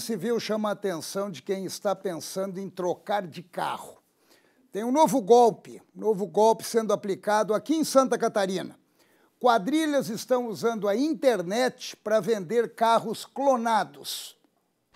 Civil chama a atenção de quem está pensando em trocar de carro. Tem um novo golpe, novo golpe sendo aplicado aqui em Santa Catarina. Quadrilhas estão usando a internet para vender carros clonados.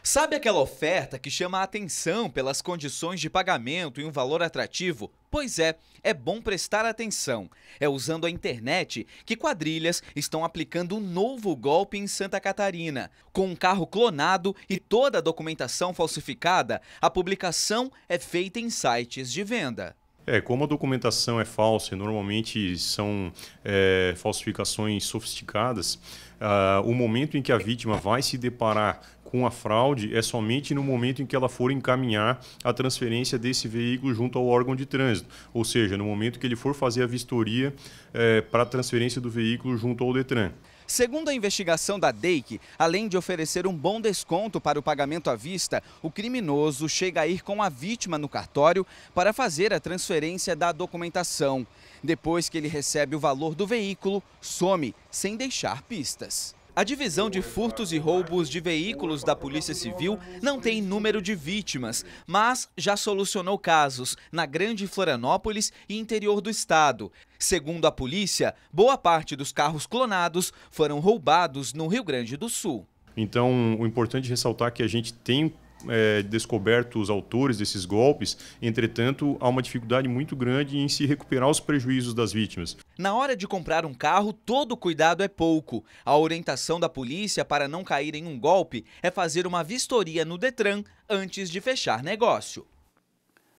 Sabe aquela oferta que chama a atenção pelas condições de pagamento e um valor atrativo? Pois é, é bom prestar atenção. É usando a internet que quadrilhas estão aplicando um novo golpe em Santa Catarina. Com um carro clonado e toda a documentação falsificada, a publicação é feita em sites de venda. É, como a documentação é falsa e normalmente são é, falsificações sofisticadas, ah, o momento em que a vítima vai se deparar com a fraude é somente no momento em que ela for encaminhar a transferência desse veículo junto ao órgão de trânsito, ou seja, no momento que ele for fazer a vistoria é, para a transferência do veículo junto ao Detran. Segundo a investigação da DEIC, além de oferecer um bom desconto para o pagamento à vista, o criminoso chega a ir com a vítima no cartório para fazer a transferência da documentação. Depois que ele recebe o valor do veículo, some sem deixar pistas. A divisão de furtos e roubos de veículos da Polícia Civil não tem número de vítimas, mas já solucionou casos na Grande Florianópolis e interior do estado. Segundo a polícia, boa parte dos carros clonados foram roubados no Rio Grande do Sul. Então, o importante é ressaltar que a gente tem é, descoberto os autores desses golpes, entretanto, há uma dificuldade muito grande em se recuperar os prejuízos das vítimas. Na hora de comprar um carro, todo cuidado é pouco. A orientação da polícia para não cair em um golpe é fazer uma vistoria no Detran antes de fechar negócio.